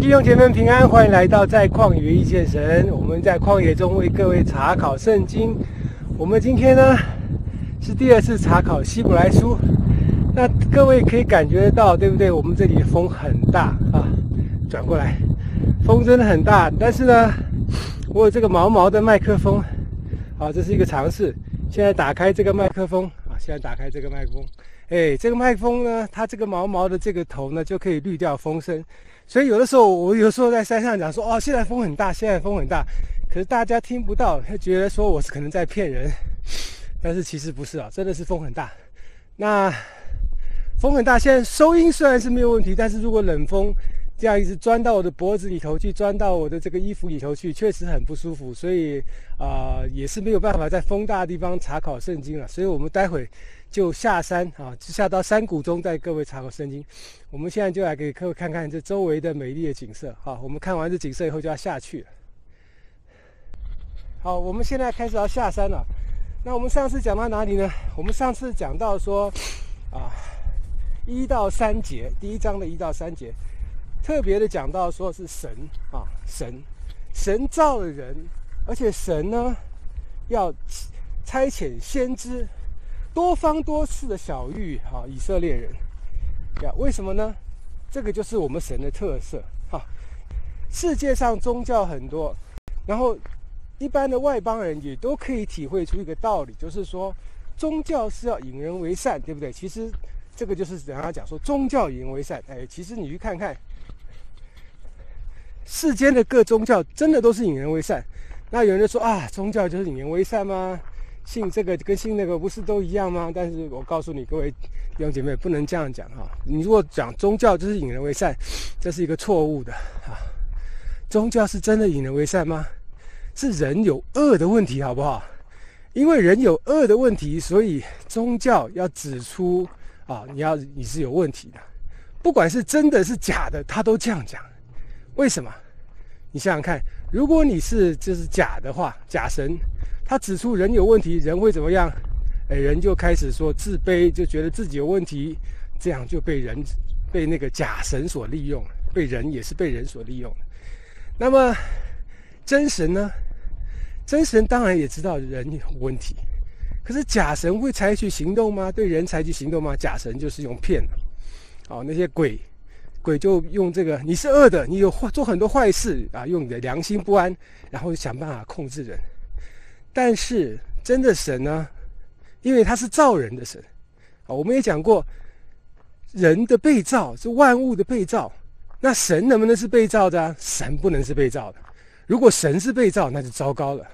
弟兄姐妹平安，欢迎来到在旷野遇见神。我们在旷野中为各位查考圣经。我们今天呢是第二次查考希伯来书。那各位可以感觉得到，对不对？我们这里风很大啊。转过来，风真的很大。但是呢，我有这个毛毛的麦克风。好，这是一个尝试。现在打开这个麦克风啊！现在打开这个麦克风。哎，这个麦克风呢，它这个毛毛的这个头呢，就可以滤掉风声。所以有的时候，我有时候在山上讲说，哦，现在风很大，现在风很大，可是大家听不到，他觉得说我是可能在骗人。但是其实不是啊，真的是风很大。那风很大，现在收音虽然是没有问题，但是如果冷风这样一直钻到我的脖子里头去，钻到我的这个衣服里头去，确实很不舒服。所以啊，也是没有办法在风大的地方查考圣经了。所以我们待会。就下山啊，就下到山谷中带各位查考圣经。我们现在就来给各位看看这周围的美丽的景色，好，我们看完这景色以后就要下去。了。好，我们现在开始要下山了。那我们上次讲到哪里呢？我们上次讲到说，啊，一到三节，第一章的一到三节，特别的讲到说是神啊，神，神造了人，而且神呢，要差遣先知。多方多次的小玉哈，以色列人呀，为什么呢？这个就是我们神的特色哈。世界上宗教很多，然后一般的外邦人也都可以体会出一个道理，就是说宗教是要引人为善，对不对？其实这个就是怎样讲说，宗教引人为善。哎，其实你去看看世间的各宗教，真的都是引人为善。那有人说啊，宗教就是引人为善吗？信这个跟信那个不是都一样吗？但是我告诉你，各位弟兄姐妹，不能这样讲哈。你如果讲宗教就是引人为善，这是一个错误的啊。宗教是真的引人为善吗？是人有恶的问题，好不好？因为人有恶的问题，所以宗教要指出啊，你要你是有问题的。不管是真的是假的，他都这样讲。为什么？你想想看，如果你是就是假的话，假神。他指出，人有问题，人会怎么样？哎，人就开始说自卑，就觉得自己有问题，这样就被人被那个假神所利用，被人也是被人所利用。那么真神呢？真神当然也知道人有问题，可是假神会采取行动吗？对人采取行动吗？假神就是用骗的，哦，那些鬼，鬼就用这个，你是恶的，你有做很多坏事啊，用你的良心不安，然后想办法控制人。但是真的神呢？因为他是造人的神啊，我们也讲过，人的被造是万物的被造，那神能不能是被造的啊？神不能是被造的。如果神是被造，那就糟糕了，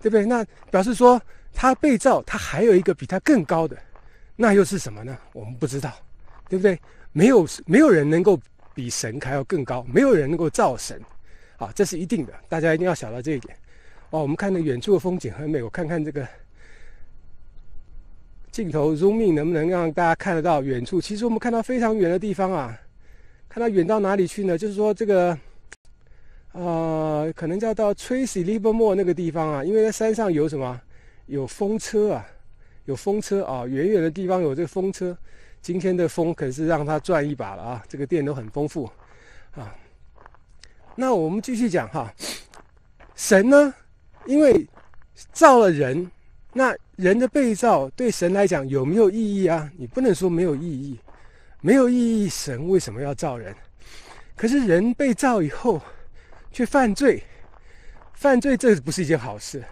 对不对？那表示说他被造，他还有一个比他更高的，那又是什么呢？我们不知道，对不对？没有没有人能够比神还要更高，没有人能够造神，啊，这是一定的，大家一定要想到这一点。哦，我们看到远处的风景很美。我看看这个镜头 zooming 能不能让大家看得到远处？其实我们看到非常远的地方啊，看到远到哪里去呢？就是说这个，呃，可能要到 t r a c y l i b m o 那个地方啊，因为在山上有什么？有风车啊，有风车啊，远远的地方有这个风车。今天的风可是让它赚一把了啊，这个电都很丰富啊。那我们继续讲哈，神呢？因为造了人，那人的被造对神来讲有没有意义啊？你不能说没有意义，没有意义，神为什么要造人？可是人被造以后，却犯罪，犯罪这不是一件好事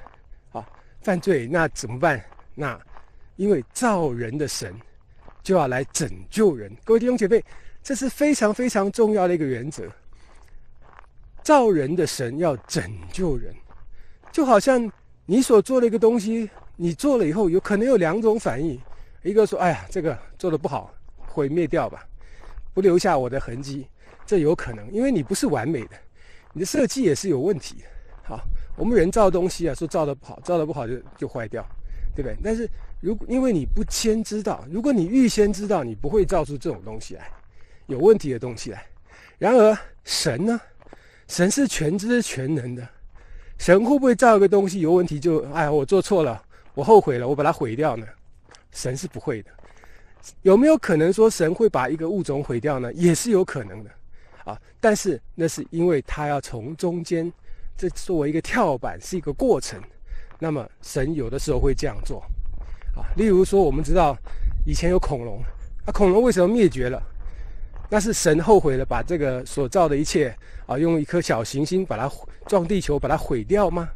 啊！犯罪那怎么办？那因为造人的神就要来拯救人。各位弟兄姐妹，这是非常非常重要的一个原则。造人的神要拯救人。就好像你所做的一个东西，你做了以后，有可能有两种反应，一个说：“哎呀，这个做的不好，毁灭掉吧，不留下我的痕迹。”这有可能，因为你不是完美的，你的设计也是有问题。好，我们人造东西啊，说造的不好，造的不好就就坏掉，对不对？但是，如果因为你不先知道，如果你预先知道，你不会造出这种东西来，有问题的东西来。然而，神呢？神是全知全能的。神会不会造一个东西有问题就哎我做错了我后悔了我把它毁掉呢？神是不会的。有没有可能说神会把一个物种毁掉呢？也是有可能的啊！但是那是因为他要从中间这作为一个跳板是一个过程。那么神有的时候会这样做啊，例如说我们知道以前有恐龙，那恐龙为什么灭绝了？那是神后悔了，把这个所造的一切啊，用一颗小行星把它撞地球，把它毁掉吗？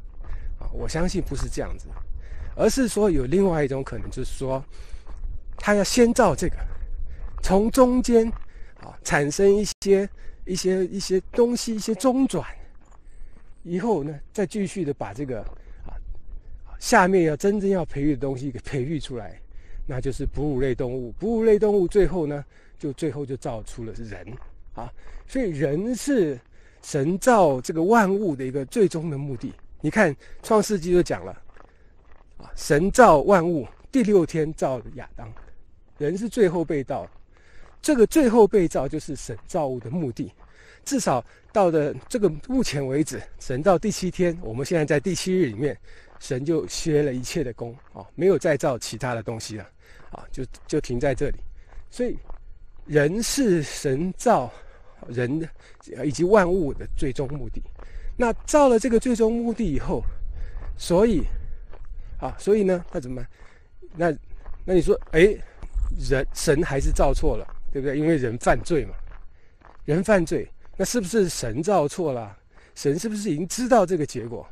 啊，我相信不是这样子，而是说有另外一种可能，就是说，他要先造这个，从中间啊产生一些一些一些东西，一些中转，以后呢再继续的把这个啊下面要真正要培育的东西给培育出来，那就是哺乳类动物。哺乳类动物最后呢？就最后就造出了人啊，所以人是神造这个万物的一个最终的目的。你看《创世纪》就讲了，啊，神造万物，第六天造亚当，人是最后被造，这个最后被造就是神造物的目的。至少到的这个目前为止，神到第七天，我们现在在第七日里面，神就歇了一切的功啊，没有再造其他的东西了啊，就就停在这里，所以。人是神造，人以及万物的最终目的。那造了这个最终目的以后，所以，啊，所以呢，那怎么，办？那，那你说，哎，人神还是造错了，对不对？因为人犯罪嘛，人犯罪，那是不是神造错了？神是不是已经知道这个结果？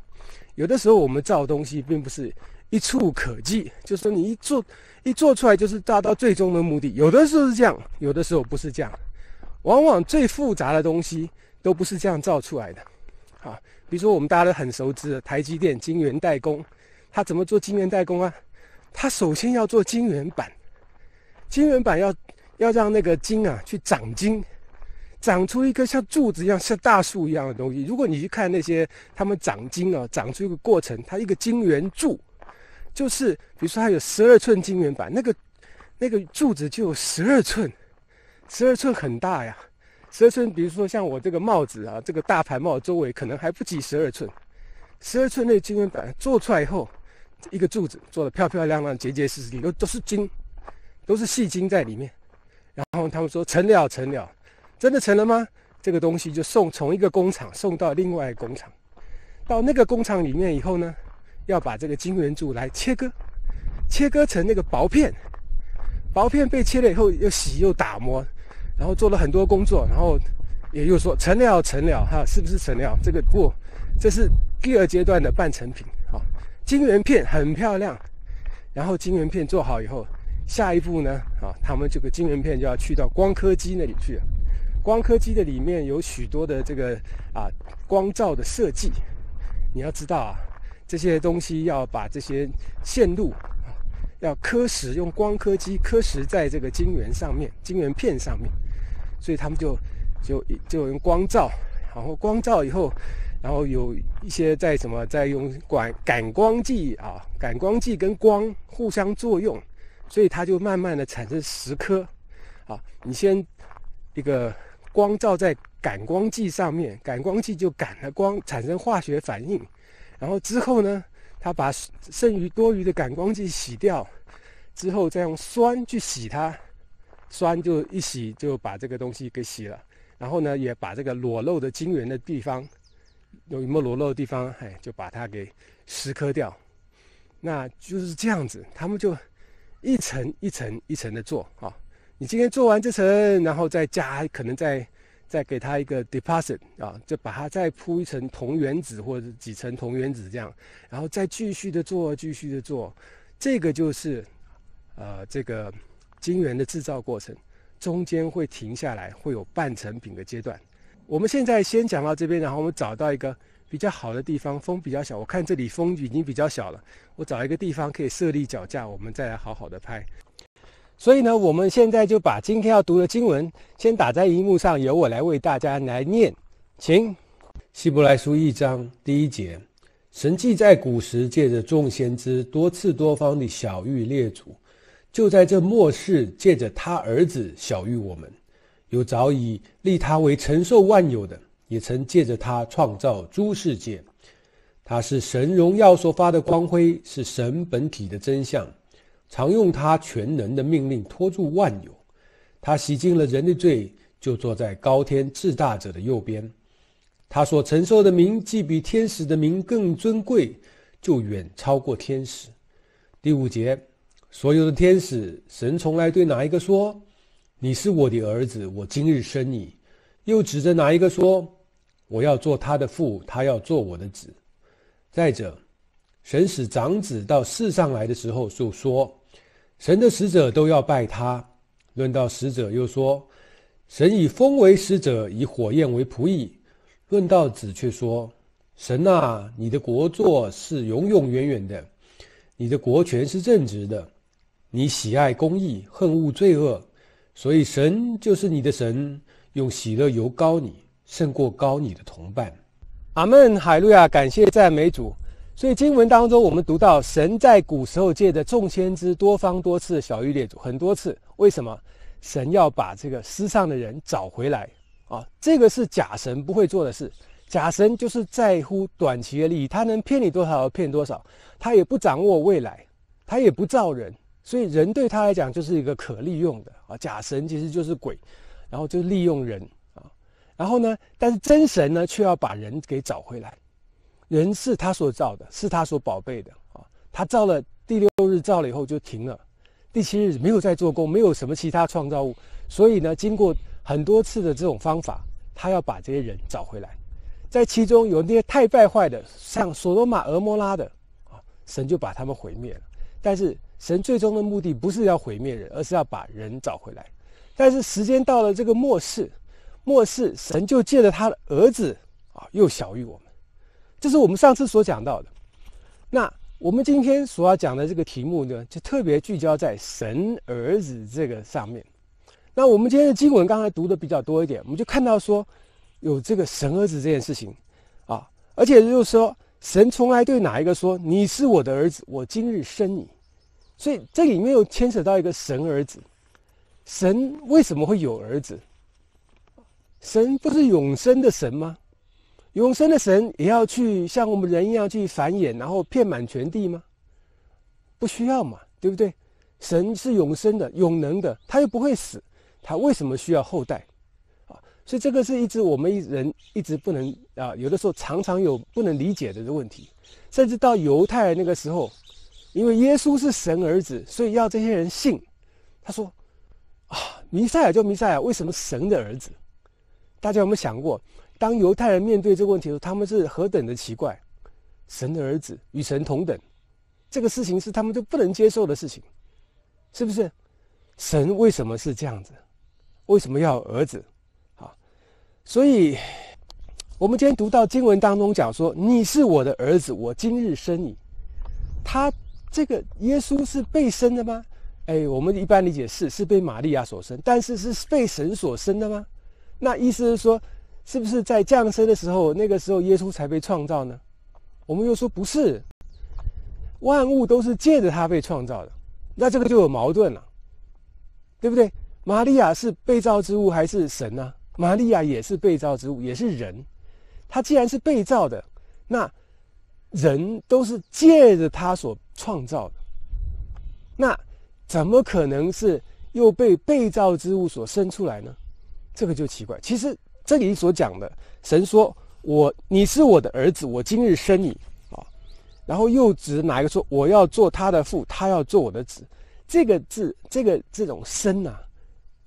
有的时候我们造东西，并不是。一触可及，就是说你一做，一做出来就是达到最终的目的。有的时候是这样，有的时候不是这样。往往最复杂的东西都不是这样造出来的。啊，比如说我们大家都很熟知的台积电、晶圆代工，它怎么做晶圆代工啊？它首先要做晶圆板，晶圆板要要让那个晶啊去长晶，长出一个像柱子一样、像大树一样的东西。如果你去看那些他们长晶啊、长出一个过程，它一个晶圆柱。就是，比如说它有十二寸金元板，那个那个柱子就有十二寸，十二寸很大呀。十二寸，比如说像我这个帽子啊，这个大牌帽周围可能还不及十二寸。十二寸那个金元板做出来以后，一个柱子做的漂漂亮亮、结结实实都都是金，都是细金在里面。然后他们说成了，成了，真的成了吗？这个东西就送从一个工厂送到另外工厂，到那个工厂里面以后呢？要把这个晶圆柱来切割，切割成那个薄片，薄片被切了以后又洗又打磨，然后做了很多工作，然后也又说成了成了哈，是不是成了？这个不，这是第二阶段的半成品啊。晶圆片很漂亮，然后晶圆片做好以后，下一步呢啊，他们这个晶圆片就要去到光刻机那里去。光刻机的里面有许多的这个啊光照的设计，你要知道啊。这些东西要把这些线路要刻蚀，用光刻机刻蚀在这个晶圆上面、晶圆片上面，所以他们就就就用光照，然后光照以后，然后有一些在什么，在用感感光剂啊，感光剂跟光互相作用，所以它就慢慢的产生蚀刻。好，你先一个光照在感光剂上面，感光剂就感了光，产生化学反应。然后之后呢，他把剩余多余的感光剂洗掉，之后再用酸去洗它，酸就一洗就把这个东西给洗了。然后呢，也把这个裸露的晶圆的地方，有一么裸露的地方，哎，就把它给蚀刻掉。那就是这样子，他们就一层一层一层的做啊。你今天做完这层，然后再加，可能再再给它一个 deposit 啊，就把它再铺一层铜原子或者几层铜原子这样，然后再继续的做，继续的做，这个就是，呃，这个晶圆的制造过程，中间会停下来，会有半成品的阶段。我们现在先讲到这边，然后我们找到一个比较好的地方，风比较小。我看这里风已经比较小了，我找一个地方可以设立脚架，我们再来好好的拍。所以呢，我们现在就把今天要读的经文先打在荧幕上，由我来为大家来念，请《希伯来书》一章第一节：神既在古时借着众先知多次多方的小玉列祖，就在这末世借着他儿子小玉我们。有早已立他为承受万有的，也曾借着他创造诸世界。他是神荣耀所发的光辉，是神本体的真相。常用他全能的命令拖住万有，他洗净了人的罪，就坐在高天至大者的右边。他所承受的名，既比天使的名更尊贵，就远超过天使。第五节，所有的天使，神从来对哪一个说：“你是我的儿子，我今日生你。”又指着哪一个说：“我要做他的父，他要做我的子。”再者，神使长子到世上来的时候就说。神的使者都要拜他。论到使者，又说，神以风为使者，以火焰为仆役。论到子，却说，神啊，你的国作是永永远远的，你的国权是正直的，你喜爱公义，恨恶罪恶，所以神就是你的神，用喜乐油膏你，胜过高你的同伴。阿门，海路亚，感谢赞美主。所以经文当中，我们读到神在古时候借的众先知多方多次小玉列祖很多次，为什么神要把这个失上的人找回来啊？这个是假神不会做的事，假神就是在乎短期的利益，他能骗你多少骗多少，他也不掌握未来，他也不造人，所以人对他来讲就是一个可利用的啊。假神其实就是鬼，然后就利用人啊，然后呢，但是真神呢，却要把人给找回来。人是他所造的，是他所宝贝的啊。他造了第六日，造了以后就停了。第七日没有再做工，没有什么其他创造物。所以呢，经过很多次的这种方法，他要把这些人找回来。在其中有那些太败坏的，像索罗玛、俄摩拉的啊，神就把他们毁灭了。但是神最终的目的不是要毁灭人，而是要把人找回来。但是时间到了这个末世，末世神就借着他的儿子啊，又小于我们。这是我们上次所讲到的。那我们今天所要讲的这个题目呢，就特别聚焦在“神儿子”这个上面。那我们今天的经文刚才读的比较多一点，我们就看到说有这个“神儿子”这件事情啊，而且就是说，神从来对哪一个说：“你是我的儿子，我今日生你。”所以这里面又牵扯到一个“神儿子”。神为什么会有儿子？神不是永生的神吗？永生的神也要去像我们人一样去繁衍，然后遍满全地吗？不需要嘛，对不对？神是永生的、永能的，他又不会死，他为什么需要后代？啊，所以这个是一直我们一人一直不能啊，有的时候常常有不能理解的的问题，甚至到犹太那个时候，因为耶稣是神儿子，所以要这些人信。他说啊，弥赛亚就弥赛亚，为什么神的儿子？大家有没有想过？当犹太人面对这个问题的时候，他们是何等的奇怪！神的儿子与神同等，这个事情是他们就不能接受的事情，是不是？神为什么是这样子？为什么要儿子？啊！所以，我们今天读到经文当中讲说：“你是我的儿子，我今日生你。”他这个耶稣是被生的吗？哎，我们一般理解是是被玛利亚所生，但是是被神所生的吗？那意思是说。是不是在降生的时候，那个时候耶稣才被创造呢？我们又说不是，万物都是借着他被创造的，那这个就有矛盾了，对不对？玛利亚是被造之物还是神呢？玛利亚也是被造之物，也是人，他既然是被造的，那人都是借着他所创造的，那怎么可能是又被被造之物所生出来呢？这个就奇怪。其实。这里所讲的神说：“我你是我的儿子，我今日生你啊。”然后又指哪一个说：“我要做他的父，他要做我的子。”这个“字，这个这种“生”啊，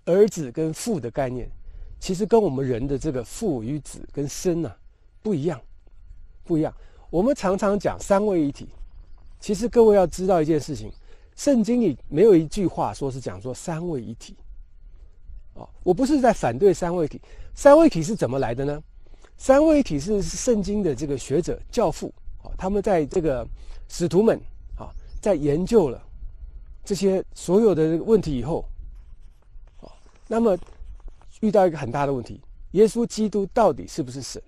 儿子跟父的概念，其实跟我们人的这个父与子跟生啊不一样，不一样。我们常常讲三位一体，其实各位要知道一件事情，圣经里没有一句话说是讲说三位一体。啊，我不是在反对三位一体。三位一体是怎么来的呢？三位一体是圣经的这个学者教父啊，他们在这个使徒们啊，在研究了这些所有的问题以后，啊，那么遇到一个很大的问题：耶稣基督到底是不是神？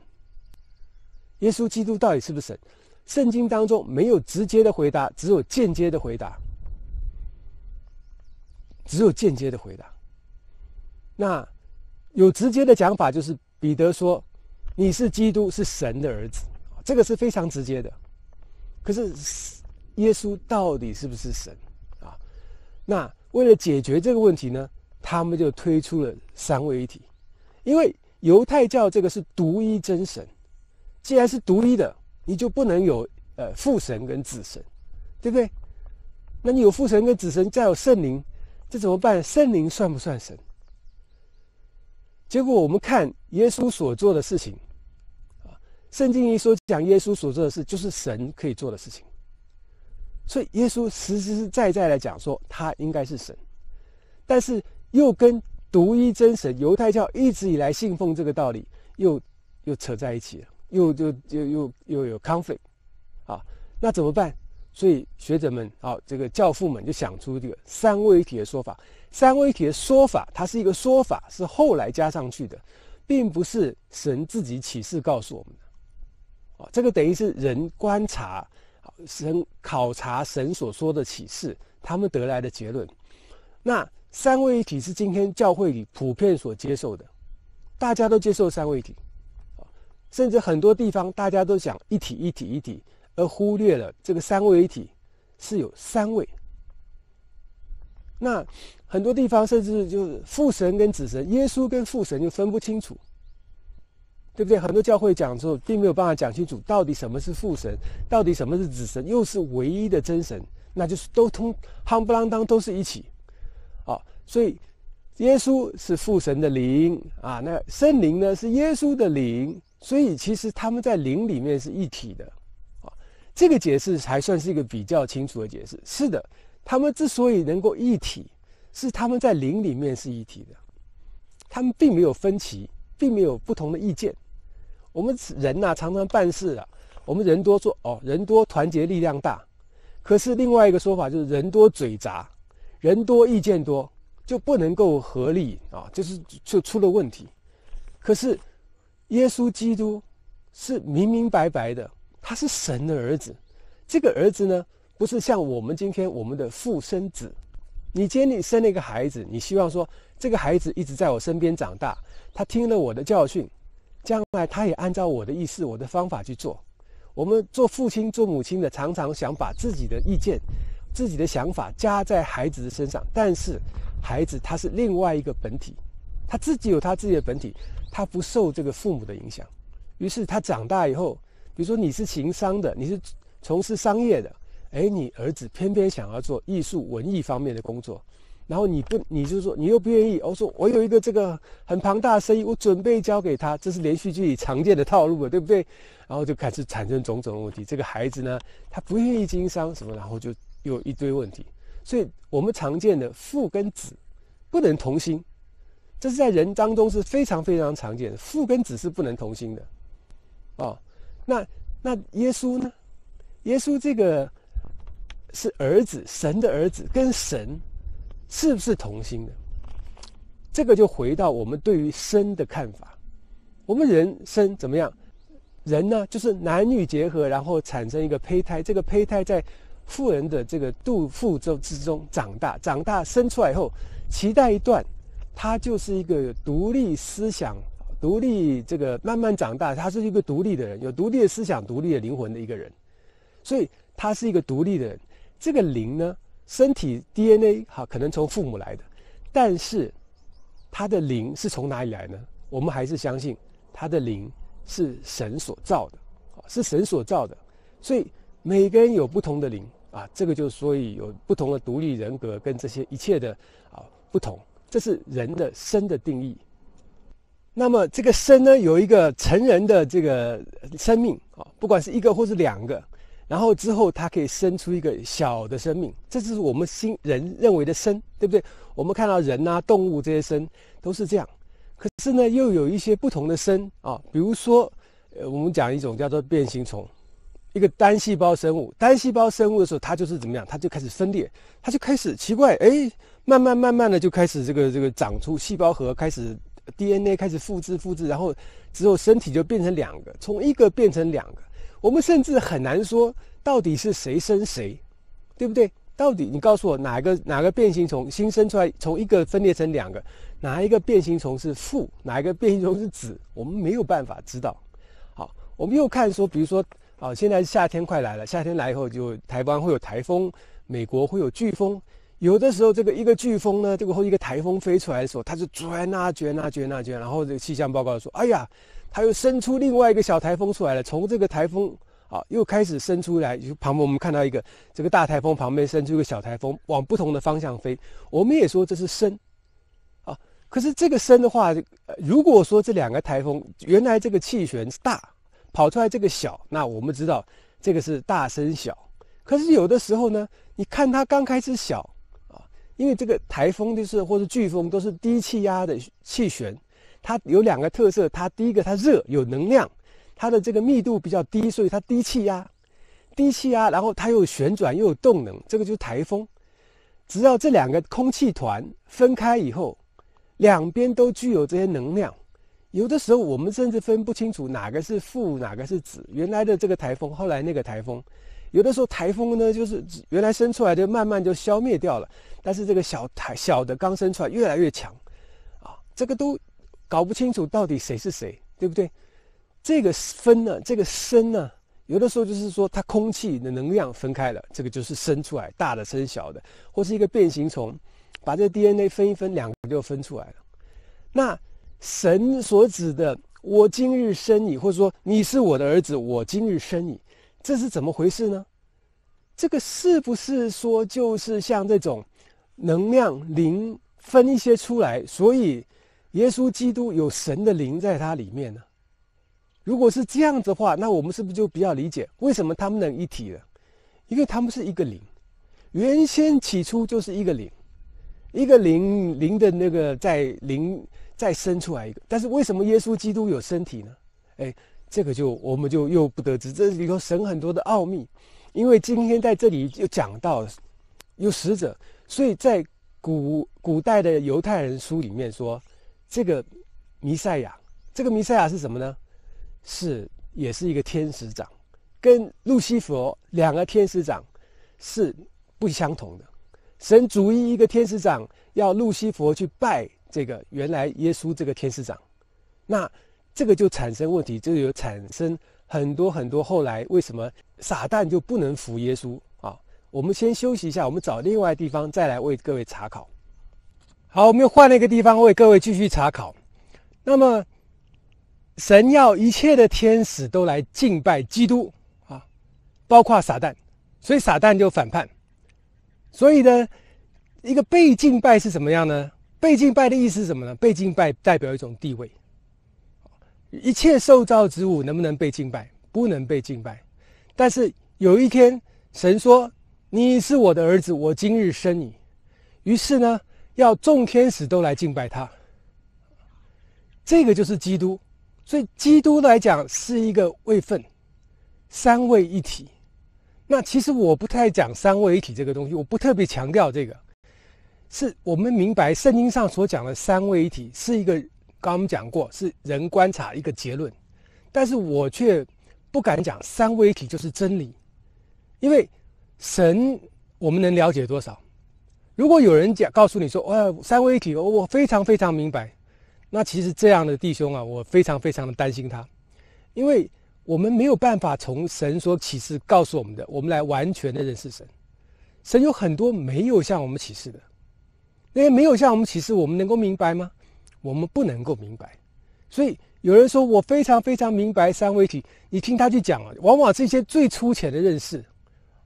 耶稣基督到底是不是神？圣经当中没有直接的回答，只有间接的回答，只有间接的回答。那有直接的讲法，就是彼得说：“你是基督，是神的儿子。”这个是非常直接的。可是耶稣到底是不是神啊？那为了解决这个问题呢，他们就推出了三位一体。因为犹太教这个是独一真神，既然是独一的，你就不能有呃父神跟子神，对不对？那你有父神跟子神，再有圣灵，这怎么办？圣灵算不算神？结果我们看耶稣所做的事情，啊，圣经一说讲耶稣所做的事，就是神可以做的事情。所以耶稣实实在在来讲说，他应该是神，但是又跟独一真神犹太教一直以来信奉这个道理，又又扯在一起了，又又又又又有 conflict 啊，那怎么办？所以学者们，啊，这个教父们就想出这个三位一体的说法。三位一体的说法，它是一个说法，是后来加上去的，并不是神自己启示告诉我们的。哦，这个等于是人观察、神考察神所说的启示，他们得来的结论。那三位一体是今天教会里普遍所接受的，大家都接受三位一体，甚至很多地方大家都讲一体、一体、一体，而忽略了这个三位一体是有三位。那很多地方甚至就是父神跟子神，耶稣跟父神就分不清楚，对不对？很多教会讲之后，并没有办法讲清楚到底什么是父神，到底什么是子神，又是唯一的真神，那就是都通，夯不啷当，都是一起。啊，所以耶稣是父神的灵啊，那圣灵呢是耶稣的灵，所以其实他们在灵里面是一体的。啊，这个解释还算是一个比较清楚的解释。是的。他们之所以能够一体，是他们在灵里面是一体的，他们并没有分歧，并没有不同的意见。我们人呐，常常办事啊，我们人多做哦，人多团结力量大，可是另外一个说法就是人多嘴杂，人多意见多，就不能够合力啊，就是就出了问题。可是耶稣基督是明明白白的，他是神的儿子，这个儿子呢。不是像我们今天，我们的父生子，你今天你生了一个孩子，你希望说这个孩子一直在我身边长大，他听了我的教训，将来他也按照我的意思、我的方法去做。我们做父亲、做母亲的，常常想把自己的意见、自己的想法加在孩子的身上，但是孩子他是另外一个本体，他自己有他自己的本体，他不受这个父母的影响。于是他长大以后，比如说你是情商的，你是从事商业的。哎，你儿子偏偏想要做艺术文艺方面的工作，然后你不，你就说你又不愿意。我说我有一个这个很庞大的生意，我准备交给他，这是连续剧里常见的套路了，对不对？然后就开始产生种种问题。这个孩子呢，他不愿意经商什么，然后就有一堆问题。所以我们常见的父跟子不能同心，这是在人当中是非常非常常见的，父跟子是不能同心的。哦，那那耶稣呢？耶稣这个。是儿子，神的儿子跟神，是不是同心的？这个就回到我们对于生的看法。我们人生怎么样？人呢，就是男女结合，然后产生一个胚胎。这个胚胎在妇人的这个肚腹中之中长大，长大生出来以后，脐带一断，他就是一个独立思想、独立这个慢慢长大，他是一个独立的人，有独立的思想、独立的灵魂的一个人。所以，他是一个独立的。人。这个灵呢，身体 DNA 哈可能从父母来的，但是它的灵是从哪里来呢？我们还是相信它的灵是神所造的，是神所造的。所以每个人有不同的灵啊，这个就所以有不同的独立人格跟这些一切的啊不同，这是人的生的定义。那么这个生呢，有一个成人的这个生命啊，不管是一个或是两个。然后之后，它可以生出一个小的生命，这就是我们心人认为的生，对不对？我们看到人啊、动物这些生都是这样。可是呢，又有一些不同的生啊，比如说，呃，我们讲一种叫做变形虫，一个单细胞生物。单细胞生物的时候，它就是怎么样？它就开始分裂，它就开始奇怪，哎，慢慢慢慢的就开始这个这个长出细胞核，开始 DNA 开始复制复制，然后之后身体就变成两个，从一个变成两个。我们甚至很难说到底是谁生谁，对不对？到底你告诉我哪个哪个变形虫新生出来，从一个分裂成两个，哪一个变形虫是父，哪一个变形虫是子，我们没有办法知道。好，我们又看说，比如说，啊，现在夏天快来了，夏天来以后就台湾会有台风，美国会有飓风。有的时候这个一个飓风呢，这个或一个台风飞出来的时候，它就转那转那转那转，然后这个气象报告说，哎呀。它又伸出另外一个小台风出来了，从这个台风啊又开始伸出来。就旁边我们看到一个这个大台风旁边伸出一个小台风，往不同的方向飞。我们也说这是升。啊，可是这个升的话，如果说这两个台风原来这个气旋是大，跑出来这个小，那我们知道这个是大升小。可是有的时候呢，你看它刚开始小啊，因为这个台风就是或者飓风都是低气压的气旋。它有两个特色，它第一个它热有能量，它的这个密度比较低，所以它低气压，低气压，然后它又旋转又有动能，这个就是台风。只要这两个空气团分开以后，两边都具有这些能量，有的时候我们甚至分不清楚哪个是负哪个是子。原来的这个台风，后来那个台风，有的时候台风呢就是原来生出来就慢慢就消灭掉了，但是这个小台小的刚生出来越来越强，啊，这个都。搞不清楚到底谁是谁，对不对？这个分呢，这个身呢，有的时候就是说它空气的能量分开了，这个就是生出来，大的生小的，或是一个变形虫，把这 DNA 分一分，两个就分出来了。那神所指的“我今日生你”或者说“你是我的儿子，我今日生你”，这是怎么回事呢？这个是不是说就是像这种能量零分一些出来，所以？耶稣基督有神的灵在他里面呢。如果是这样子的话，那我们是不是就比较理解为什么他们能一体了？因为他们是一个灵，原先起初就是一个灵，一个灵灵的那个在灵再生出来一个。但是为什么耶稣基督有身体呢？哎，这个就我们就又不得知。这里头神很多的奥秘，因为今天在这里又讲到有使者，所以在古古代的犹太人书里面说。这个弥赛亚，这个弥赛亚是什么呢？是，也是一个天使长，跟路西佛两个天使长是不相同的。神主意一个天使长要路西佛去拜这个原来耶稣这个天使长，那这个就产生问题，就有产生很多很多。后来为什么撒旦就不能服耶稣啊？我们先休息一下，我们找另外地方再来为各位查考。好，我们又换了一个地方为各位继续查考。那么，神要一切的天使都来敬拜基督啊，包括撒旦，所以撒旦就反叛。所以呢，一个被敬拜是什么样呢？被敬拜的意思是什么呢？被敬拜代表一种地位。一切受造之物能不能被敬拜？不能被敬拜。但是有一天，神说：“你是我的儿子，我今日生你。”于是呢。要众天使都来敬拜他，这个就是基督。所以基督来讲是一个位份，三位一体。那其实我不太讲三位一体这个东西，我不特别强调这个。是我们明白圣经上所讲的三位一体是一个，刚我们讲过是人观察一个结论，但是我却不敢讲三位一体就是真理，因为神我们能了解多少？如果有人讲告诉你说，哇，三位一体，我非常非常明白，那其实这样的弟兄啊，我非常非常的担心他，因为我们没有办法从神所启示告诉我们的，我们来完全的认识神。神有很多没有向我们启示的，那些没有向我们启示，我们能够明白吗？我们不能够明白。所以有人说我非常非常明白三位一体，你听他去讲啊，往往是一些最粗浅的认识。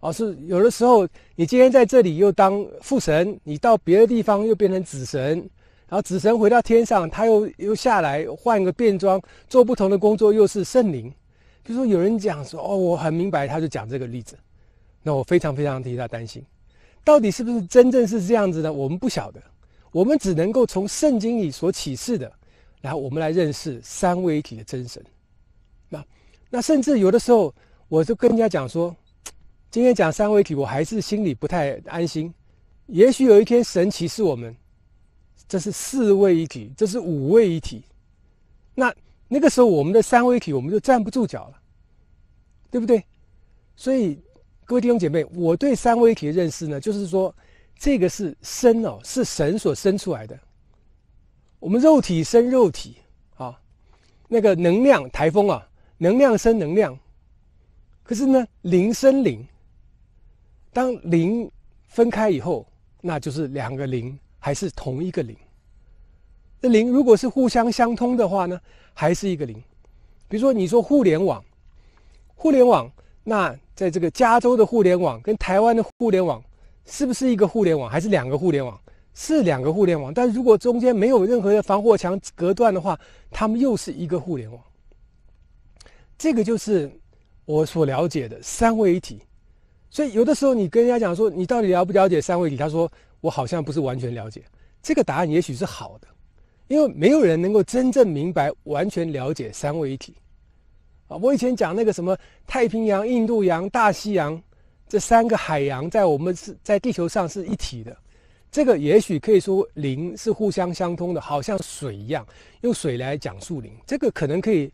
哦，是有的时候，你今天在这里又当父神，你到别的地方又变成子神，然后子神回到天上，他又又下来换一个便装，做不同的工作，又是圣灵。就说有人讲说，哦，我很明白，他就讲这个例子，那我非常非常替他担心，到底是不是真正是这样子的？我们不晓得，我们只能够从圣经里所启示的，然后我们来认识三位一体的真神。那那甚至有的时候，我就跟人家讲说。今天讲三位一体，我还是心里不太安心。也许有一天，神弃是我们，这是四位一体，这是五位一体。那那个时候，我们的三位一体我们就站不住脚了，对不对？所以，各位弟兄姐妹，我对三位一体的认识呢，就是说，这个是生哦，是神所生出来的。我们肉体生肉体啊，那个能量台风啊，能量生能量。可是呢，灵生灵。当零分开以后，那就是两个零还是同一个零。那零如果是互相相通的话呢，还是一个零。比如说，你说互联网，互联网，那在这个加州的互联网跟台湾的互联网是不是一个互联网，还是两个互联网？是两个互联网，但如果中间没有任何的防火墙隔断的话，它们又是一个互联网。这个就是我所了解的三位一体。所以有的时候你跟人家讲说你到底了不了解三位一体，他说我好像不是完全了解。这个答案也许是好的，因为没有人能够真正明白、完全了解三位一体啊。我以前讲那个什么太平洋、印度洋、大西洋这三个海洋在我们是在地球上是一体的，这个也许可以说零是互相相通的，好像水一样，用水来讲述零，这个可能可以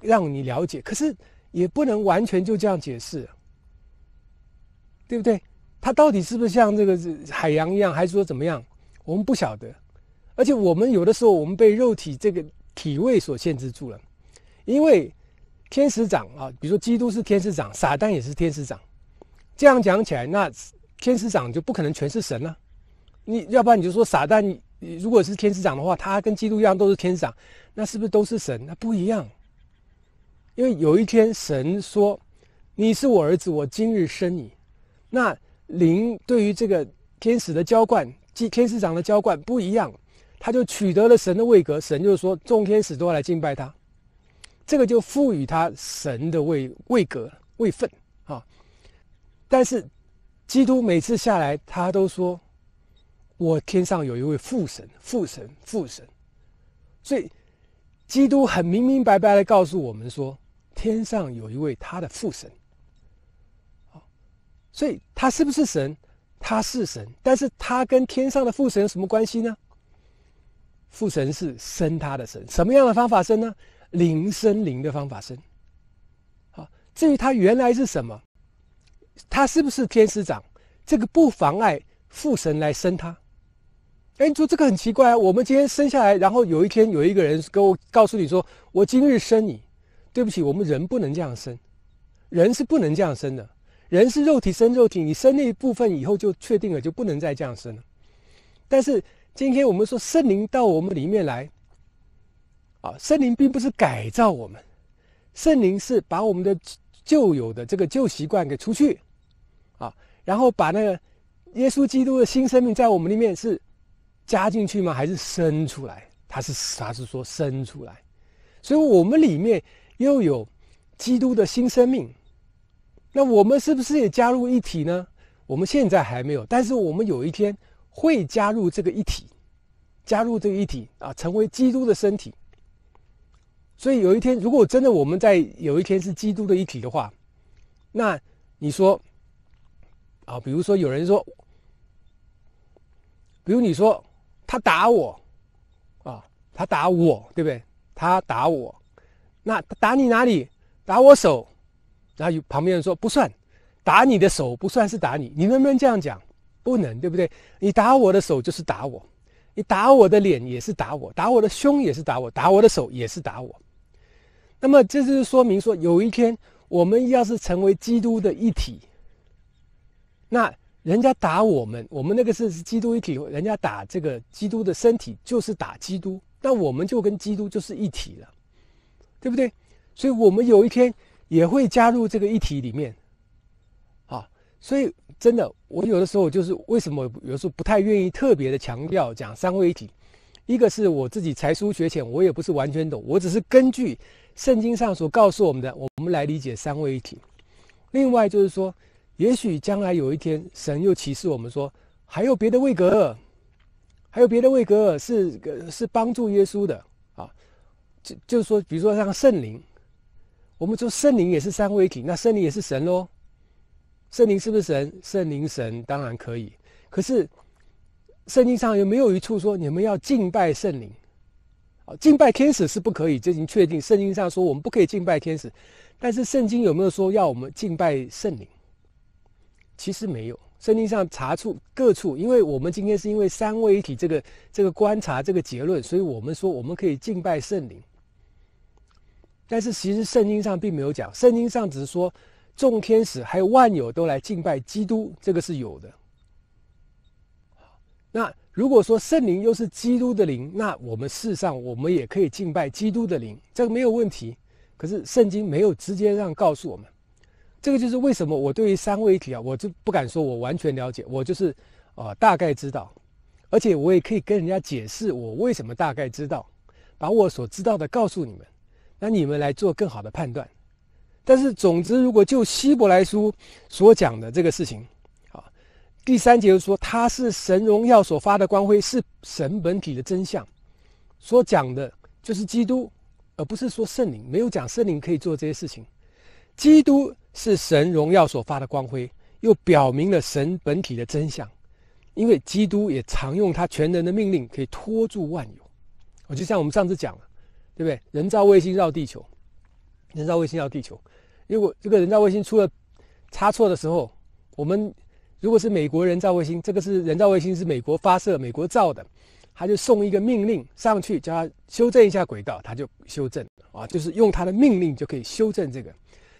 让你了解，可是也不能完全就这样解释。对不对？他到底是不是像这个海洋一样，还是说怎么样？我们不晓得。而且我们有的时候，我们被肉体这个体位所限制住了。因为天使长啊，比如说基督是天使长，撒旦也是天使长。这样讲起来，那天使长就不可能全是神啊。你要不然你就说，撒旦如果是天使长的话，他跟基督一样都是天使长，那是不是都是神？那不一样。因为有一天神说：“你是我儿子，我今日生你。”那灵对于这个天使的浇灌，即天使长的浇灌不一样，他就取得了神的位格。神就是说，众天使都要来敬拜他，这个就赋予他神的位位格位份啊。但是，基督每次下来，他都说：“我天上有一位父神，父神，父神。”所以，基督很明明白白的告诉我们说：“天上有一位他的父神。”所以他是不是神？他是神，但是他跟天上的父神有什么关系呢？父神是生他的神，什么样的方法生呢？灵生灵的方法生。好，至于他原来是什么，他是不是天使长？这个不妨碍父神来生他。哎，你说这个很奇怪啊！我们今天生下来，然后有一天有一个人跟我告诉你说：“我今日生你。”对不起，我们人不能这样生，人是不能这样生的。人是肉体生肉体，你生那一部分以后就确定了，就不能再降生了。但是今天我们说圣灵到我们里面来，啊，圣灵并不是改造我们，圣灵是把我们的旧有的这个旧习惯给除去，啊，然后把那个耶稣基督的新生命在我们里面是加进去吗？还是生出来？他是他是说生出来，所以我们里面又有基督的新生命。那我们是不是也加入一体呢？我们现在还没有，但是我们有一天会加入这个一体，加入这个一体啊，成为基督的身体。所以有一天，如果真的我们在有一天是基督的一体的话，那你说啊，比如说有人说，比如你说他打我啊，他打我，对不对？他打我，那打你哪里？打我手。然后旁边人说不算，打你的手不算是打你，你能不能这样讲？不能，对不对？你打我的手就是打我，你打我的脸也是打我，打我的胸也是打我，打我的手也是打我。那么这是说明说，有一天我们要是成为基督的一体，那人家打我们，我们那个是基督一体，人家打这个基督的身体就是打基督，那我们就跟基督就是一体了，对不对？所以我们有一天。也会加入这个一体里面，啊，所以真的，我有的时候就是为什么有的时候不太愿意特别的强调讲三位一体，一个是我自己才疏学浅，我也不是完全懂，我只是根据圣经上所告诉我们的，我们来理解三位一体。另外就是说，也许将来有一天，神又启示我们说，还有别的位格，还有别的位格是是帮助耶稣的啊，就就是说，比如说像圣灵。我们说圣灵也是三位一体，那圣灵也是神喽？圣灵是不是神？圣灵神当然可以。可是圣经上有没有一处说你们要敬拜圣灵？哦，敬拜天使是不可以，这已经确定。圣经上说我们不可以敬拜天使，但是圣经有没有说要我们敬拜圣灵？其实没有，圣经上查处各处，因为我们今天是因为三位一体这个这个观察这个结论，所以我们说我们可以敬拜圣灵。但是其实圣经上并没有讲，圣经上只是说众天使还有万有都来敬拜基督，这个是有的。那如果说圣灵又是基督的灵，那我们世上我们也可以敬拜基督的灵，这个没有问题。可是圣经没有直接让告诉我们，这个就是为什么我对于三位一体啊，我就不敢说我完全了解，我就是啊大概知道，而且我也可以跟人家解释我为什么大概知道，把我所知道的告诉你们。那你们来做更好的判断，但是总之，如果就希伯来书所讲的这个事情，啊，第三节说他是神荣耀所发的光辉，是神本体的真相，所讲的就是基督，而不是说圣灵，没有讲圣灵可以做这些事情。基督是神荣耀所发的光辉，又表明了神本体的真相，因为基督也常用他全能的命令可以托住万有。我就像我们上次讲了。对不对？人造卫星绕地球，人造卫星绕地球。如果这个人造卫星出了差错的时候，我们如果是美国人造卫星，这个是人造卫星是美国发射、美国造的，他就送一个命令上去，叫他修正一下轨道，他就修正啊，就是用他的命令就可以修正这个。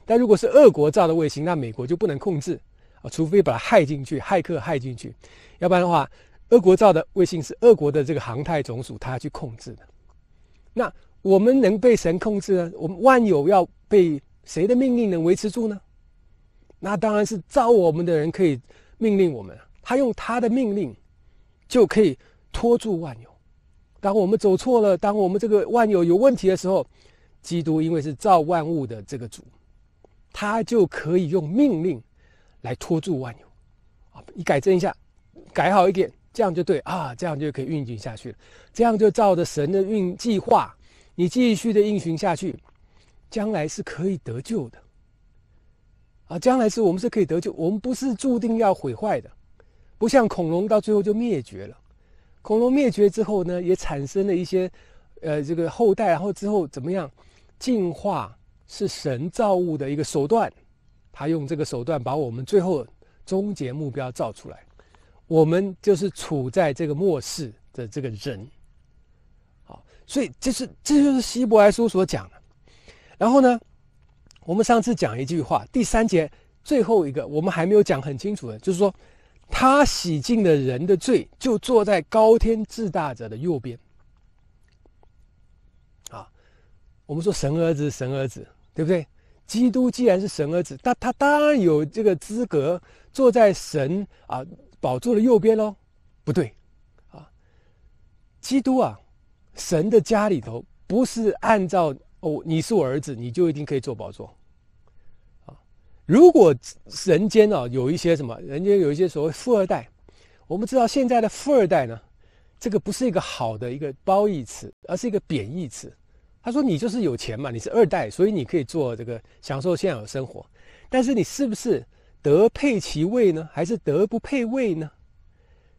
但如果是俄国造的卫星，那美国就不能控制啊，除非把它害进去、骇客害进去，要不然的话，俄国造的卫星是俄国的这个航太总署他要去控制的，那。我们能被神控制呢？我们万有要被谁的命令能维持住呢？那当然是造我们的人可以命令我们，他用他的命令就可以拖住万有。当我们走错了，当我们这个万有有问题的时候，基督因为是造万物的这个主，他就可以用命令来拖住万有。啊，你改正一下，改好一点，这样就对啊，这样就可以运行下去了。这样就照着神的运计划。你继续的应循下去，将来是可以得救的，啊，将来是我们是可以得救，我们不是注定要毁坏的，不像恐龙到最后就灭绝了，恐龙灭绝之后呢，也产生了一些，呃，这个后代，然后之后怎么样，进化是神造物的一个手段，他用这个手段把我们最后终结目标造出来，我们就是处在这个末世的这个人。所以这是这就是希伯来书所讲的，然后呢，我们上次讲一句话，第三节最后一个我们还没有讲很清楚的，就是说，他洗净了人的罪，就坐在高天至大者的右边。啊，我们说神儿子，神儿子，对不对？基督既然是神儿子，他他当然有这个资格坐在神啊宝座的右边喽。不对，啊，基督啊。神的家里头不是按照哦，你是我儿子，你就一定可以做宝座，啊！如果人间啊有一些什么，人间有一些所谓富二代，我们知道现在的富二代呢，这个不是一个好的一个褒义词，而是一个贬义词。他说你就是有钱嘛，你是二代，所以你可以做这个享受现有的生活。但是你是不是德配其位呢？还是德不配位呢？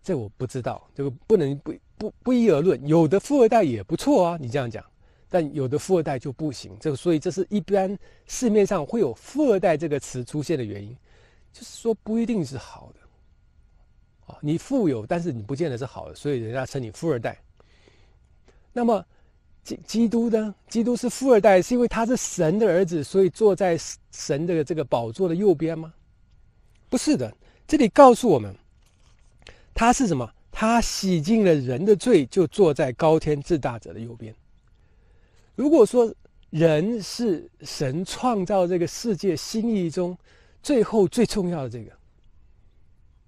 这我不知道，这个不能不。不不一而论，有的富二代也不错啊，你这样讲，但有的富二代就不行。这个所以这是一般市面上会有“富二代”这个词出现的原因，就是说不一定是好的啊。你富有，但是你不见得是好的，所以人家称你富二代。那么，基基督呢？基督是富二代，是因为他是神的儿子，所以坐在神的这个宝座的右边吗？不是的，这里告诉我们，他是什么？他洗净了人的罪，就坐在高天至大者的右边。如果说人是神创造这个世界心意中最后最重要的这个，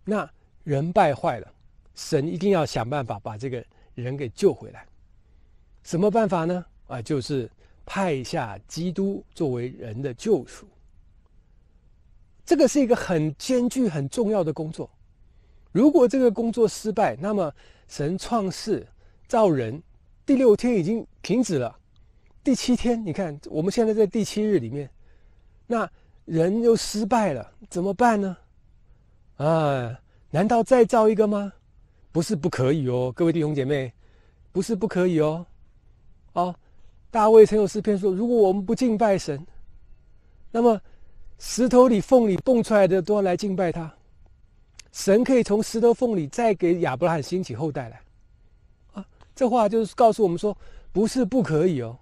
那人败坏了，神一定要想办法把这个人给救回来。什么办法呢？啊，就是派下基督作为人的救赎。这个是一个很艰巨、很重要的工作。如果这个工作失败，那么神创世造人，第六天已经停止了。第七天，你看我们现在在第七日里面，那人又失败了，怎么办呢？啊，难道再造一个吗？不是不可以哦，各位弟兄姐妹，不是不可以哦。哦，大卫曾有诗篇说：如果我们不敬拜神，那么石头里缝里蹦出来的都要来敬拜他。神可以从石头缝里再给亚伯拉罕兴起后代来，啊，这话就是告诉我们说，不是不可以哦。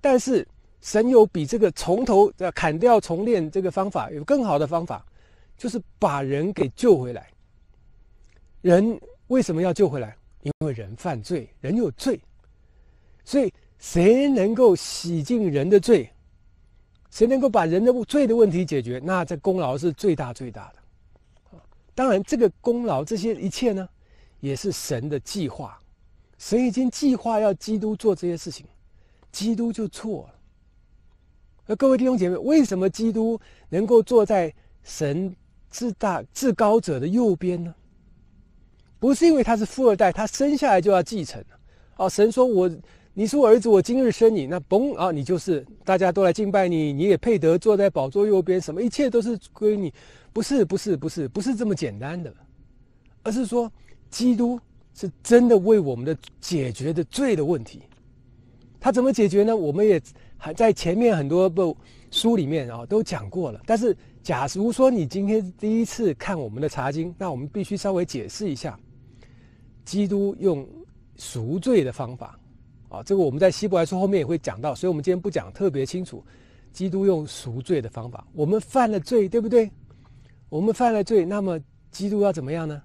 但是神有比这个从头要砍掉重练这个方法有更好的方法，就是把人给救回来。人为什么要救回来？因为人犯罪，人有罪，所以谁能够洗净人的罪，谁能够把人的罪的问题解决，那这功劳是最大最大的。当然，这个功劳，这些一切呢，也是神的计划。神已经计划要基督做这些事情，基督就错了。那各位弟兄姐妹，为什么基督能够坐在神至大至高者的右边呢？不是因为他是富二代，他生下来就要继承。哦，神说，我。你说儿子，我今日生你，那嘣啊，你就是大家都来敬拜你，你也配得坐在宝座右边，什么一切都是归你，不是不是不是不是这么简单的，而是说，基督是真的为我们的解决的罪的问题，他怎么解决呢？我们也还在前面很多部书里面啊都讲过了。但是假如说你今天第一次看我们的茶经，那我们必须稍微解释一下，基督用赎罪的方法。啊，这个我们在希伯来书后面也会讲到，所以我们今天不讲特别清楚。基督用赎罪的方法，我们犯了罪，对不对？我们犯了罪，那么基督要怎么样呢？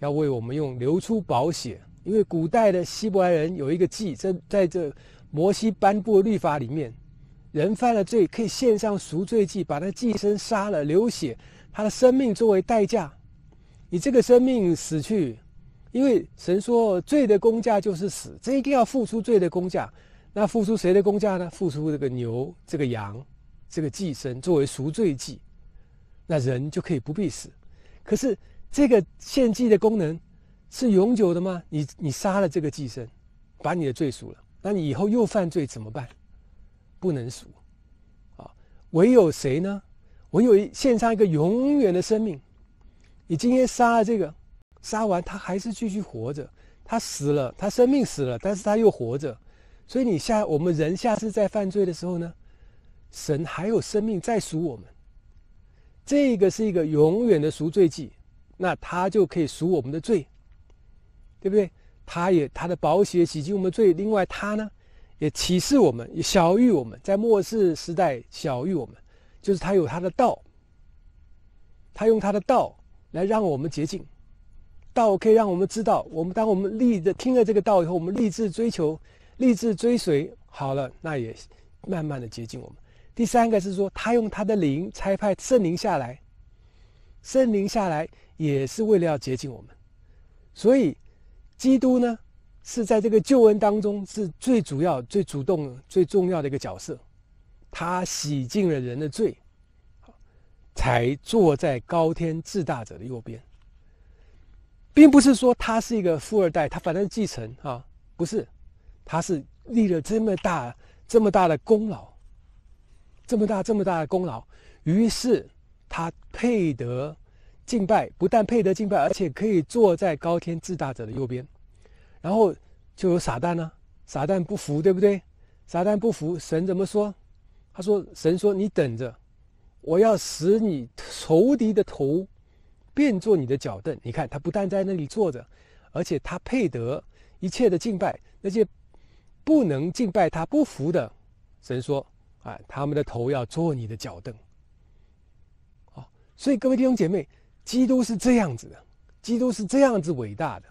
要为我们用流出宝血。因为古代的希伯来人有一个祭，在在这摩西颁布的律法里面，人犯了罪可以献上赎罪祭，把他祭生杀了，流血，他的生命作为代价，以这个生命死去。因为神说罪的工价就是死，这一定要付出罪的工价。那付出谁的工价呢？付出这个牛、这个羊、这个祭生作为赎罪祭，那人就可以不必死。可是这个献祭的功能是永久的吗？你你杀了这个寄生，把你的罪赎了，那你以后又犯罪怎么办？不能赎。啊，唯有谁呢？唯有献上一个永远的生命。你今天杀了这个。杀完他还是继续活着，他死了，他生命死了，但是他又活着，所以你下我们人下次在犯罪的时候呢，神还有生命在赎我们，这个是一个永远的赎罪记，那他就可以赎我们的罪，对不对？他也他的宝血洗净我们罪，另外他呢也启示我们，也小于我们在末世时代小于我们，就是他有他的道，他用他的道来让我们洁净。道可以让我们知道，我们当我们立的听了这个道以后，我们立志追求、立志追随，好了，那也慢慢的接近我们。第三个是说，他用他的灵差派圣灵下来，圣灵下来也是为了要接近我们。所以，基督呢是在这个救恩当中是最主要、最主动、最重要的一个角色，他洗净了人的罪，才坐在高天至大者的右边。并不是说他是一个富二代，他反正继承啊，不是，他是立了这么大、这么大的功劳，这么大、这么大的功劳，于是他配得敬拜，不但配得敬拜，而且可以坐在高天至大者的右边。然后就有撒旦呢，撒旦不服，对不对？撒旦不服，神怎么说？他说：“神说你等着，我要使你仇敌的头。”变做你的脚凳，你看他不但在那里坐着，而且他配得一切的敬拜。那些不能敬拜他不服的神说：“哎，他们的头要做你的脚凳。”哦，所以各位弟兄姐妹，基督是这样子的，基督是这样子伟大的。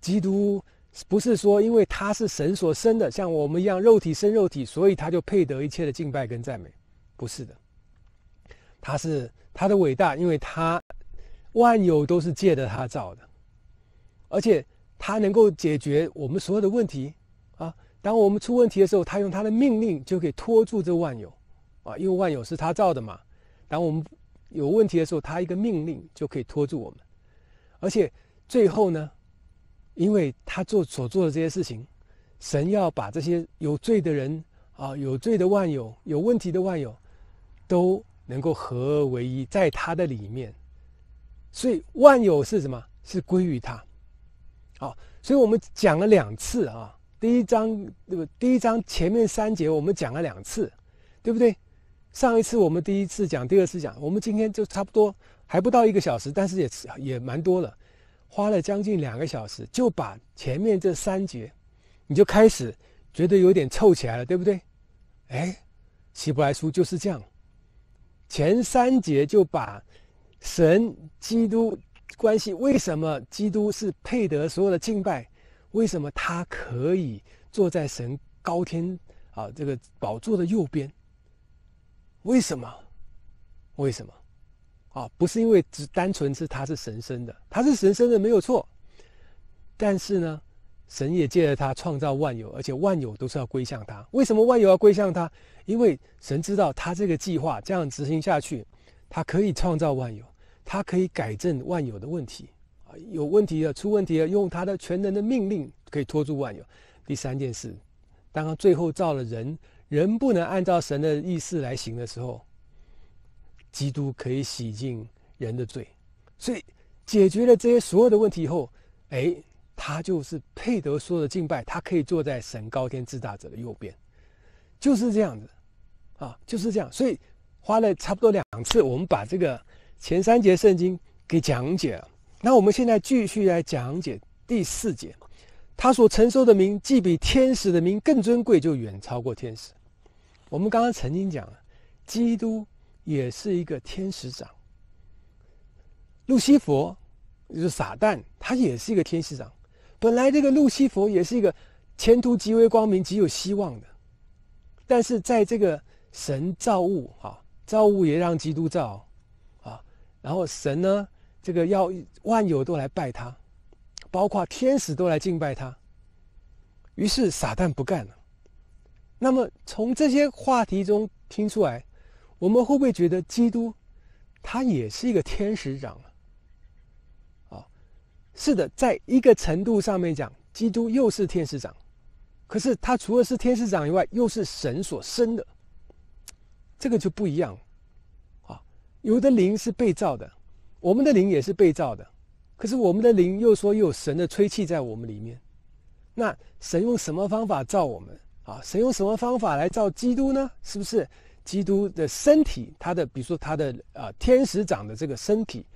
基督不是说因为他是神所生的，像我们一样肉体生肉体，所以他就配得一切的敬拜跟赞美，不是的。他是他的伟大，因为他。万有都是借着他造的，而且他能够解决我们所有的问题，啊，当我们出问题的时候，他用他的命令就可以拖住这万有，啊，因为万有是他造的嘛。当我们有问题的时候，他一个命令就可以拖住我们。而且最后呢，因为他做所做的这些事情，神要把这些有罪的人啊、有罪的万有、有问题的万有，都能够合而为一，在他的里面。所以万有是什么？是归于它。好，所以我们讲了两次啊。第一章对个第一章前面三节，我们讲了两次，对不对？上一次我们第一次讲，第二次讲。我们今天就差不多还不到一个小时，但是也也蛮多了，花了将近两个小时，就把前面这三节，你就开始觉得有点凑起来了，对不对？哎，希伯来书就是这样，前三节就把。神基督关系为什么基督是配得所有的敬拜？为什么他可以坐在神高天啊这个宝座的右边？为什么？为什么？啊，不是因为只单纯是他是神生的，他是神生的没有错。但是呢，神也借着他创造万有，而且万有都是要归向他。为什么万有要归向他？因为神知道他这个计划这样执行下去，他可以创造万有。他可以改正万有的问题啊，有问题了，出问题了，用他的全能的命令可以拖住万有。第三件事，当最后造了人，人不能按照神的意思来行的时候，基督可以洗净人的罪。所以解决了这些所有的问题后，哎，他就是配得说的敬拜，他可以坐在神高天至大者的右边，就是这样子，啊，就是这样。所以花了差不多两次，我们把这个。前三节圣经给讲解了，那我们现在继续来讲解第四节，他所承受的名既比天使的名更尊贵，就远超过天使。我们刚刚曾经讲了，基督也是一个天使长，路西佛，就是撒旦，他也是一个天使长。本来这个路西佛也是一个前途极为光明、极有希望的，但是在这个神造物，哈，造物也让基督造。然后神呢，这个要万有都来拜他，包括天使都来敬拜他。于是撒旦不干了。那么从这些话题中听出来，我们会不会觉得基督他也是一个天使长啊？哦，是的，在一个程度上面讲，基督又是天使长。可是他除了是天使长以外，又是神所生的，这个就不一样了。有的灵是被造的，我们的灵也是被造的，可是我们的灵又说又有神的吹气在我们里面，那神用什么方法造我们啊？神用什么方法来造基督呢？是不是基督的身体，他的比如说他的啊天使长的这个身体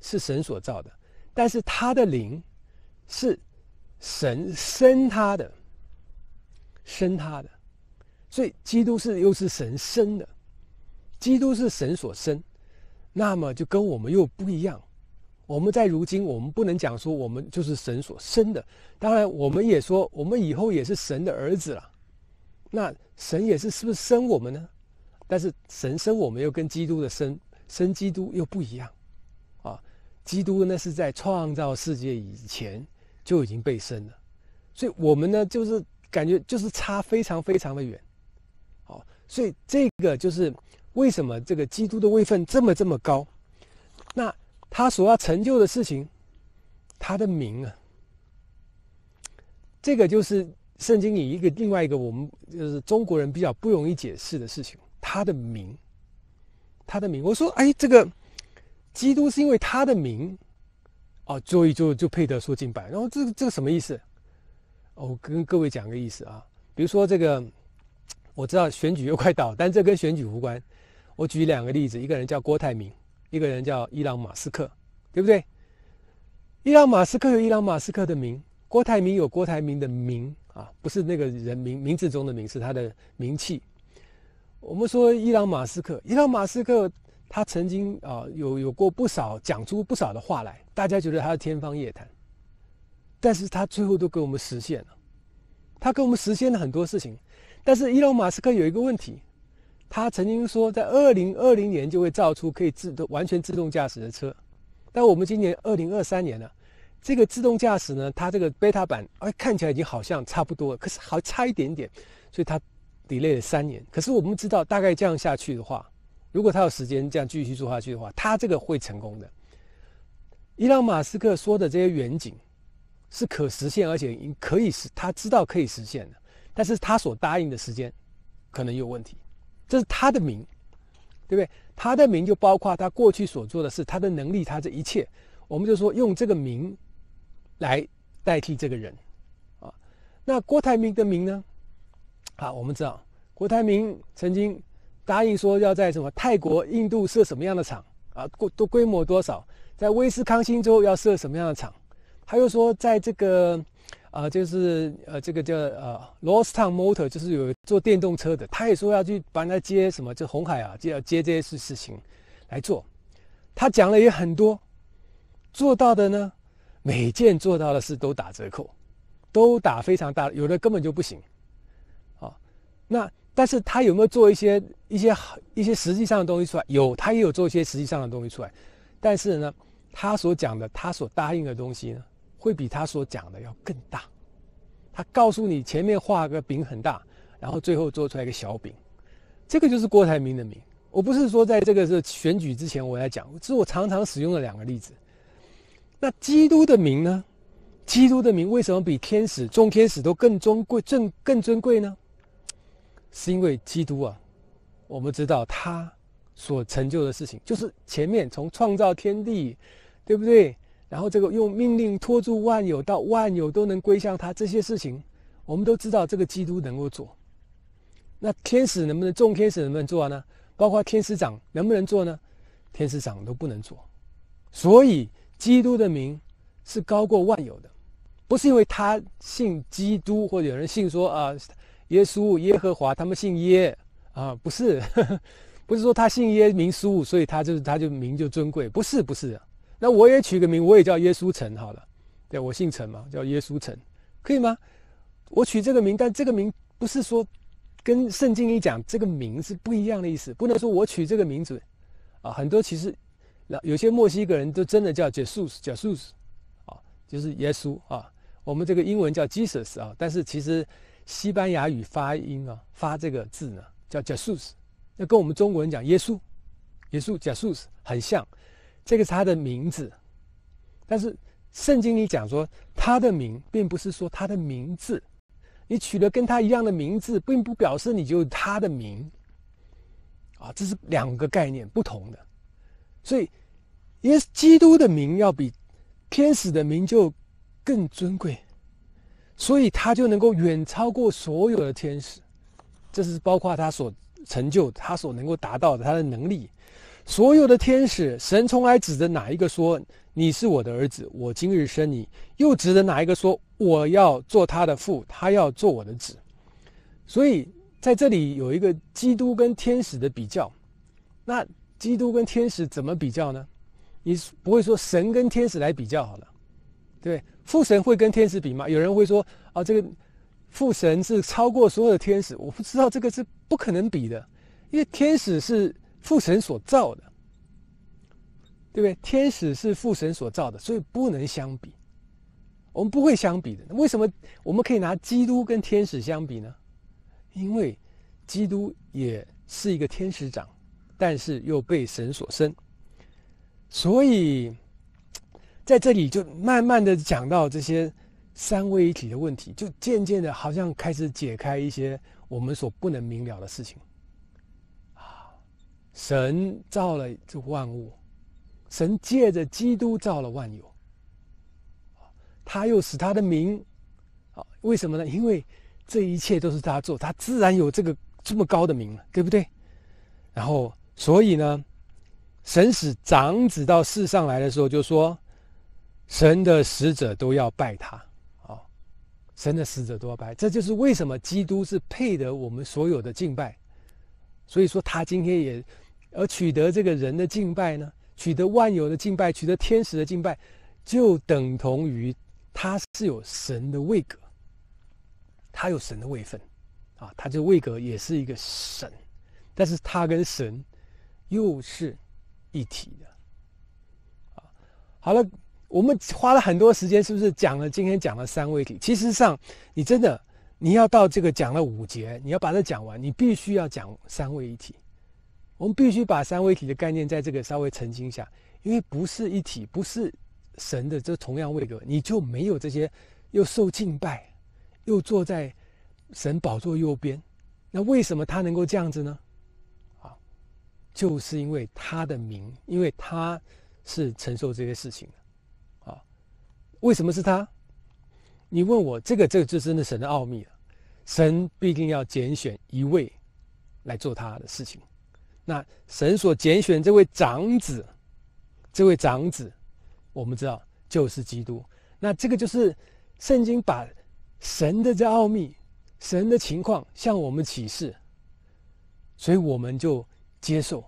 是神所造的，但是他的灵是神生他的，生他的，所以基督是又是神生的，基督是神所生。那么就跟我们又不一样，我们在如今我们不能讲说我们就是神所生的，当然我们也说我们以后也是神的儿子了，那神也是是不是生我们呢？但是神生我们又跟基督的生生基督又不一样，啊，基督呢是在创造世界以前就已经被生了，所以我们呢就是感觉就是差非常非常的远，好，所以这个就是。为什么这个基督的位分这么这么高？那他所要成就的事情，他的名啊，这个就是圣经里一个另外一个我们就是中国人比较不容易解释的事情，他的名，他的名。我说，哎，这个基督是因为他的名，哦，所以就就配得说敬白。然后这个这个什么意思？我跟各位讲个意思啊，比如说这个我知道选举又快到，但这跟选举无关。我举两个例子，一个人叫郭台铭，一个人叫伊朗马斯克，对不对？伊朗马斯克有伊朗马斯克的名，郭台铭有郭台铭的名啊，不是那个人名名字中的名，是他的名气。我们说伊朗马斯克，伊朗马斯克他曾经啊有有过不少讲出不少的话来，大家觉得他是天方夜谭，但是他最后都给我们实现了，他给我们实现了很多事情。但是伊朗马斯克有一个问题。他曾经说，在二零二零年就会造出可以自动完全自动驾驶的车，但我们今年二零二三年了，这个自动驾驶呢，它这个贝塔版，哎，看起来已经好像差不多，可是还差一点点，所以它 delay 了三年。可是我们知道，大概这样下去的话，如果他有时间这样继续做下去的话，他这个会成功的。伊朗马斯克说的这些远景是可实现，而且可以实，他知道可以实现的，但是他所答应的时间可能有问题。这是他的名，对不对？他的名就包括他过去所做的事，他的能力，他这一切，我们就说用这个名来代替这个人，啊。那郭台铭的名呢？啊，我们知道郭台铭曾经答应说要在什么泰国、印度设什么样的厂啊，规都规模多少，在威斯康星州要设什么样的厂，他又说在这个。啊，就是呃，这个叫呃，Lost o w n Motor，就是有做电动车的，他也说要去帮他接什么，就红海啊，就要接这些事事情来做。他讲了也很多，做到的呢，每件做到的事都打折扣，都打非常大，有的根本就不行。啊，那但是他有没有做一些一些一些实际上的东西出来？有，他也有做一些实际上的东西出来。但是呢，他所讲的，他所答应的东西呢？会比他所讲的要更大。他告诉你前面画个饼很大，然后最后做出来一个小饼，这个就是郭台铭的名。我不是说在这个是选举之前我来讲，是我常常使用的两个例子。那基督的名呢？基督的名为什么比天使众天使都更尊贵、更更尊贵呢？是因为基督啊，我们知道他所成就的事情，就是前面从创造天地，对不对？然后这个用命令拖住万有，到万有都能归向他，这些事情，我们都知道这个基督能够做。那天使能不能？众天使能不能做呢？包括天使长能不能做呢？天使长都不能做。所以基督的名是高过万有的，不是因为他信基督，或者有人信说啊，耶稣、耶和华他们信耶啊，不是，不是说他信耶名稣，所以他就是他就名就尊贵，不是，不是。那我也取个名，我也叫耶稣陈好了，对我姓陈嘛，叫耶稣陈，可以吗？我取这个名，但这个名不是说跟圣经里讲这个名是不一样的意思，不能说我取这个名字啊。很多其实，有些墨西哥人都真的叫 Jesus，Jesus 啊，就是耶稣啊。我们这个英文叫 Jesus 啊，但是其实西班牙语发音啊，发这个字呢叫 Jesus，那跟我们中国人讲耶稣，耶稣 Jesus 很像。这个是他的名字，但是圣经里讲说，他的名并不是说他的名字。你取了跟他一样的名字，并不表示你就他的名。啊，这是两个概念不同的。所以，因为基督的名要比天使的名就更尊贵，所以他就能够远超过所有的天使。这是包括他所成就、他所能够达到的他的能力。所有的天使，神从来指着哪一个说你是我的儿子，我今日生你；又指着哪一个说我要做他的父，他要做我的子。所以在这里有一个基督跟天使的比较。那基督跟天使怎么比较呢？你不会说神跟天使来比较好了？对，父神会跟天使比吗？有人会说啊，这个父神是超过所有的天使。我不知道这个是不可能比的，因为天使是。父神所造的，对不对？天使是父神所造的，所以不能相比。我们不会相比的。为什么我们可以拿基督跟天使相比呢？因为基督也是一个天使长，但是又被神所生。所以在这里就慢慢的讲到这些三位一体的问题，就渐渐的，好像开始解开一些我们所不能明了的事情。神造了这万物，神借着基督造了万有，他又使他的名，啊，为什么呢？因为这一切都是他做，他自然有这个这么高的名了，对不对？然后，所以呢，神使长子到世上来的时候，就说，神的使者都要拜他，啊，神的使者都要拜，这就是为什么基督是配得我们所有的敬拜，所以说他今天也。而取得这个人的敬拜呢？取得万有的敬拜，取得天使的敬拜，就等同于他是有神的位格，他有神的位分，啊，他这位格也是一个神，但是他跟神又是一体的，啊，好了，我们花了很多时间，是不是讲了今天讲了三位一体？其实上，你真的你要到这个讲了五节，你要把它讲完，你必须要讲三位一体。我们必须把三位一体的概念在这个稍微澄清一下，因为不是一体，不是神的，这同样位格，你就没有这些又受敬拜，又坐在神宝座右边，那为什么他能够这样子呢？啊，就是因为他的名，因为他是承受这些事情的，啊，为什么是他？你问我这个，这个就真的神的奥秘了。神必定要拣选一位来做他的事情。那神所拣选这位长子，这位长子，我们知道就是基督。那这个就是圣经把神的这奥秘、神的情况向我们启示，所以我们就接受。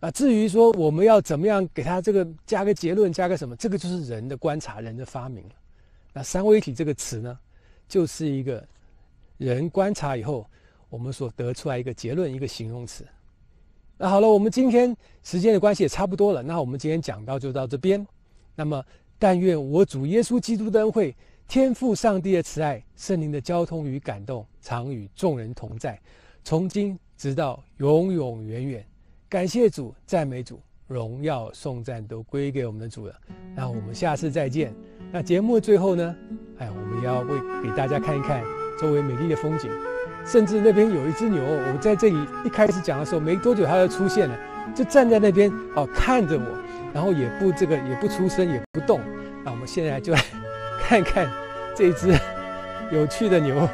啊，至于说我们要怎么样给他这个加个结论、加个什么，这个就是人的观察、人的发明了。那三位一体这个词呢，就是一个人观察以后我们所得出来一个结论，一个形容词。那好了，我们今天时间的关系也差不多了，那我们今天讲到就到这边。那么，但愿我主耶稣基督的恩惠、天父上帝的慈爱、圣灵的交通与感动，常与众人同在，从今直到永永远远。感谢主，赞美主，荣耀颂赞都归给我们的主了。那我们下次再见。那节目的最后呢？哎，我们要为给大家看一看。周围美丽的风景，甚至那边有一只牛。我在这里一开始讲的时候，没多久它就出现了，就站在那边，哦，看着我，然后也不这个也不出声也不动。那我们现在就来 看看这只有趣的牛。